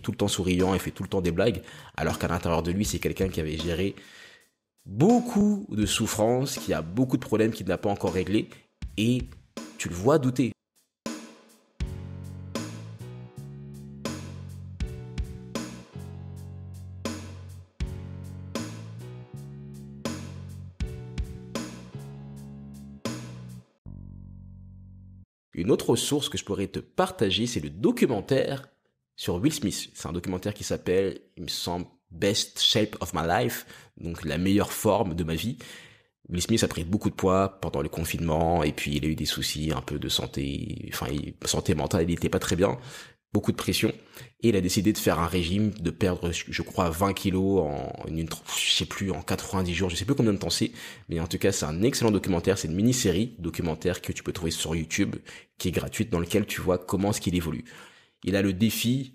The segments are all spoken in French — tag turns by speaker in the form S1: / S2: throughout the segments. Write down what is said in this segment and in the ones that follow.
S1: tout le temps souriant, et fait tout le temps des blagues, alors qu'à l'intérieur de lui, c'est quelqu'un qui avait géré beaucoup de souffrances, qui a beaucoup de problèmes qu'il n'a pas encore réglés, et tu le vois douter. Une autre source que je pourrais te partager, c'est le documentaire sur Will Smith. C'est un documentaire qui s'appelle, il me semble, Best Shape of My Life, donc la meilleure forme de ma vie. Will Smith a pris beaucoup de poids pendant le confinement et puis il a eu des soucis un peu de santé, enfin santé mentale, il n'était pas très bien, beaucoup de pression et il a décidé de faire un régime, de perdre je crois 20 kilos en une, je sais plus en 90 jours, je sais plus combien de temps c'est, mais en tout cas c'est un excellent documentaire, c'est une mini série documentaire que tu peux trouver sur YouTube qui est gratuite dans lequel tu vois comment est-ce qu'il évolue il a le défi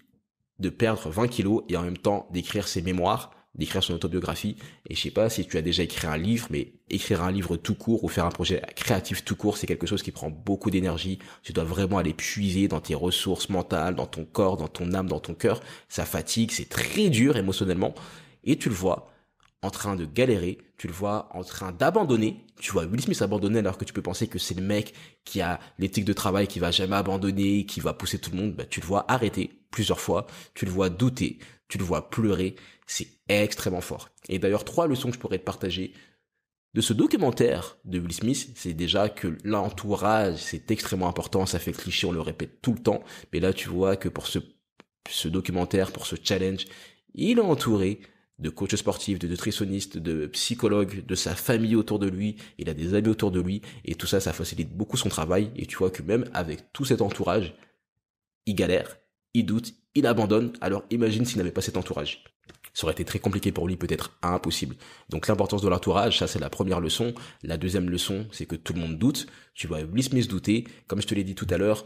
S1: de perdre 20 kilos et en même temps d'écrire ses mémoires, d'écrire son autobiographie. Et je sais pas si tu as déjà écrit un livre, mais écrire un livre tout court ou faire un projet créatif tout court, c'est quelque chose qui prend beaucoup d'énergie. Tu dois vraiment aller puiser dans tes ressources mentales, dans ton corps, dans ton âme, dans ton cœur. Ça fatigue, c'est très dur émotionnellement. Et tu le vois, en train de galérer, tu le vois en train d'abandonner, tu vois Will Smith abandonner alors que tu peux penser que c'est le mec qui a l'éthique de travail, qui va jamais abandonner, qui va pousser tout le monde, bah, tu le vois arrêter plusieurs fois, tu le vois douter, tu le vois pleurer, c'est extrêmement fort. Et d'ailleurs, trois leçons que je pourrais te partager de ce documentaire de Will Smith, c'est déjà que l'entourage, c'est extrêmement important, ça fait cliché, on le répète tout le temps, mais là tu vois que pour ce, ce documentaire, pour ce challenge, il est entouré de coach sportif, de nutritionniste, de psychologue, de sa famille autour de lui, il a des amis autour de lui, et tout ça, ça facilite beaucoup son travail, et tu vois que même avec tout cet entourage, il galère, il doute, il abandonne, alors imagine s'il n'avait pas cet entourage. Ça aurait été très compliqué pour lui, peut-être impossible. Donc l'importance de l'entourage, ça c'est la première leçon. La deuxième leçon, c'est que tout le monde doute, tu vois se douter, comme je te l'ai dit tout à l'heure,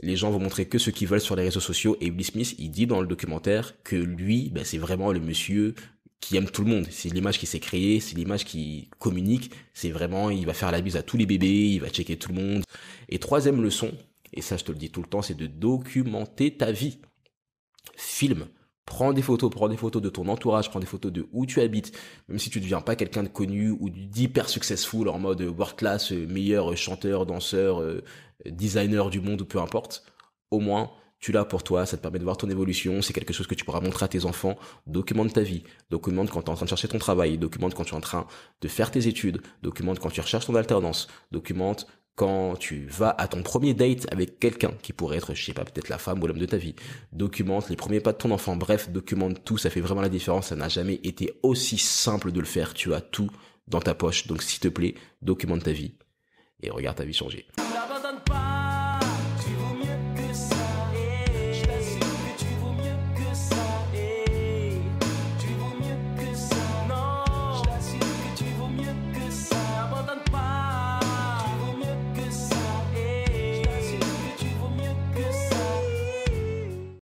S1: les gens vont montrer que ce qu'ils veulent sur les réseaux sociaux. Et Will Smith, il dit dans le documentaire que lui, ben, c'est vraiment le monsieur qui aime tout le monde. C'est l'image qui s'est créée, c'est l'image qui communique. C'est vraiment, il va faire la bise à tous les bébés, il va checker tout le monde. Et troisième leçon, et ça je te le dis tout le temps, c'est de documenter ta vie. Filme, prends des photos, prends des photos de ton entourage, prends des photos de où tu habites, même si tu ne deviens pas quelqu'un de connu ou d'hyper successful en mode world class, meilleur chanteur, danseur, euh, designer du monde ou peu importe, au moins tu l'as pour toi, ça te permet de voir ton évolution, c'est quelque chose que tu pourras montrer à tes enfants, documente ta vie, documente quand tu es en train de chercher ton travail, documente quand tu es en train de faire tes études, documente quand tu recherches ton alternance, documente quand tu vas à ton premier date avec quelqu'un qui pourrait être, je sais pas, peut-être la femme ou l'homme de ta vie, documente les premiers pas de ton enfant. Bref, documente tout. Ça fait vraiment la différence. Ça n'a jamais été aussi simple de le faire. Tu as tout dans ta poche. Donc, s'il te plaît, documente ta vie et regarde ta vie changer.